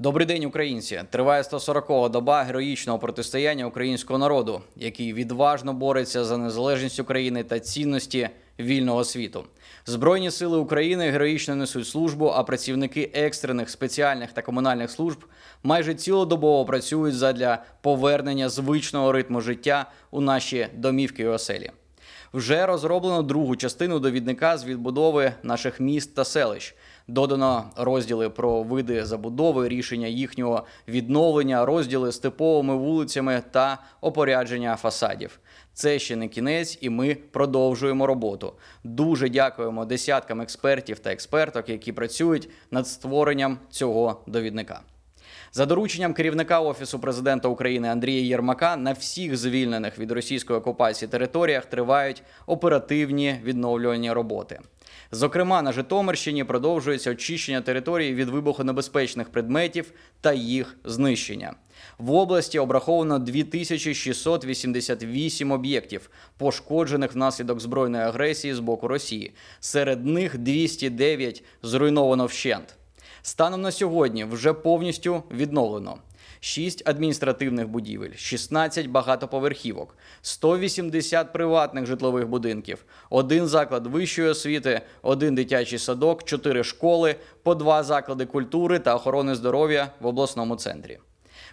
Добрий день, українці! Триває 140-го доба героїчного протистояння українського народу, який відважно бореться за незалежність України та цінності вільного світу. Збройні сили України героїчно несуть службу, а працівники екстрених спеціальних та комунальних служб майже цілодобово працюють задля повернення звичного ритму життя у наші домівки і оселі. Вже розроблено другу частину довідника з відбудови наших міст та селищ. Додано розділи про види забудови, рішення їхнього відновлення, розділи з типовими вулицями та опорядження фасадів. Це ще не кінець, і ми продовжуємо роботу. Дуже дякуємо десяткам експертів та експерток, які працюють над створенням цього довідника. За дорученням керівника офісу президента України Андрія Єрмака на всіх звільнених від російської окупації територіях тривають оперативні відновлювальні роботи. Зокрема, на Житомирщині продовжується очищення території від вибухонебезпечних предметів та їх знищення. В області обраховано 2688 об'єктів, пошкоджених внаслідок збройної агресії з боку Росії. Серед них 209 зруйновано вщент. Станом на сьогодні вже повністю відновлено 6 адміністративних будівель, 16 багатоповерхівок, 180 приватних житлових будинків, один заклад вищої освіти, один дитячий садок, 4 школи, по два заклади культури та охорони здоров'я в обласному центрі.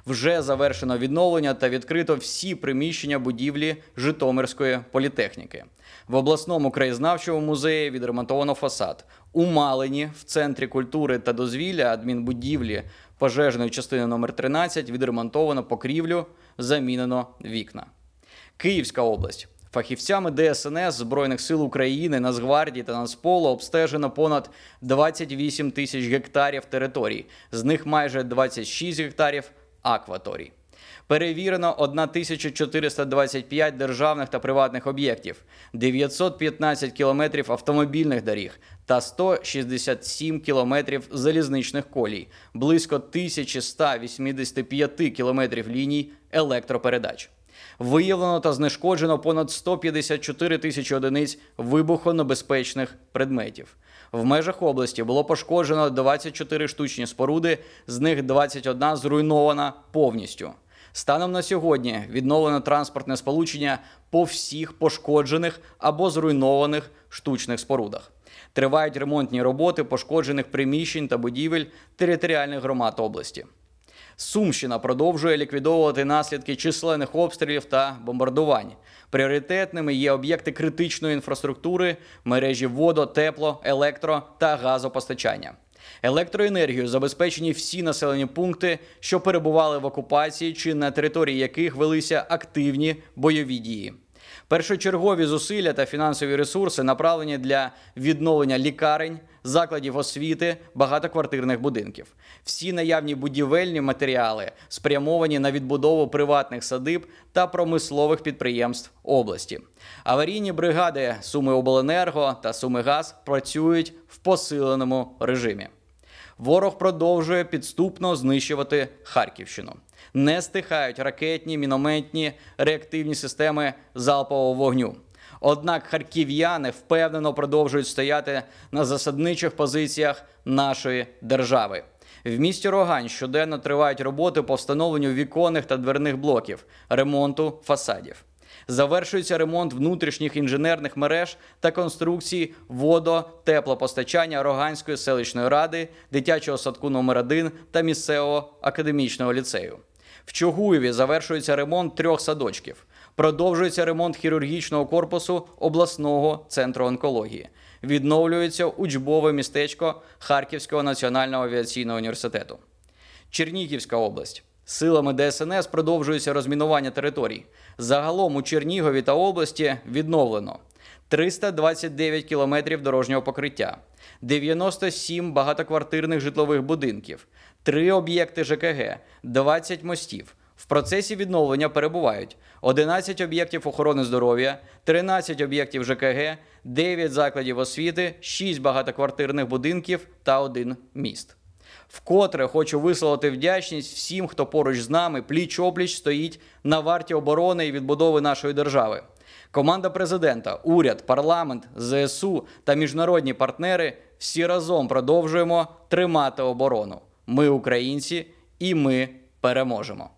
Вже завершено відновлення та відкрито всі приміщення будівлі Житомирської політехніки. В обласному краєзнавчому музеї відремонтовано фасад, у Малині в центрі культури та дозвілля адмінбудівлі пожежної частини номер 13 відремонтовано покрівлю, замінено вікна. Київська область. Фахівцями ДСНС Збройних сил України, Нацгвардії та Нацполу обстежено понад 28 тисяч гектарів територій, з них майже 26 гектарів акваторій. Перевірено 1425 державних та приватних об'єктів, 915 кілометрів автомобільних доріг та 167 кілометрів залізничних колій, близько 1185 кілометрів ліній електропередач. Виявлено та знешкоджено понад 154 тисячі одиниць вибухонебезпечних предметів. В межах області було пошкоджено 24 штучні споруди, з них 21 зруйнована повністю. Станом на сьогодні відновлено транспортне сполучення по всіх пошкоджених або зруйнованих штучних спорудах. Тривають ремонтні роботи пошкоджених приміщень та будівель територіальних громад області. Сумщина продовжує ліквідовувати наслідки численних обстрілів та бомбардувань. Пріоритетними є об'єкти критичної інфраструктури, мережі водо, тепло, електро та газопостачання. Електроенергію забезпечені всі населені пункти, що перебували в окупації, чи на території яких велися активні бойові дії. Першочергові зусилля та фінансові ресурси направлені для відновлення лікарень, закладів освіти, багатоквартирних будинків. Всі наявні будівельні матеріали спрямовані на відбудову приватних садиб та промислових підприємств області. Аварійні бригади Суми Обленерго та Суми Газ працюють в посиленому режимі. Ворог продовжує підступно знищувати Харківщину. Не стихають ракетні, мінометні реактивні системи залпового вогню. Однак харків'яни впевнено продовжують стояти на засадничих позиціях нашої держави. В місті Рогань щоденно тривають роботи по встановленню віконних та дверних блоків, ремонту фасадів. Завершується ремонт внутрішніх інженерних мереж та конструкції водо, теплопостачання Роганської селищної ради, дитячого садку номер 1 та місцевого академічного ліцею. В Чугуєві завершується ремонт трьох садочків. Продовжується ремонт хірургічного корпусу обласного центру онкології. Відновлюється учбове містечко Харківського національного авіаційного університету. Чернігівська область. Силами ДСНС продовжується розмінування територій. Загалом у Чернігові та області відновлено 329 кілометрів дорожнього покриття, 97 багатоквартирних житлових будинків, 3 об'єкти ЖКГ, 20 мостів. В процесі відновлення перебувають 11 об'єктів охорони здоров'я, 13 об'єктів ЖКГ, 9 закладів освіти, 6 багатоквартирних будинків та 1 міст. Вкотре хочу висловити вдячність всім, хто поруч з нами пліч опліч стоїть на варті оборони і відбудови нашої держави. Команда президента, уряд, парламент, зсу та міжнародні партнери всі разом продовжуємо тримати оборону. Ми українці, і ми переможемо.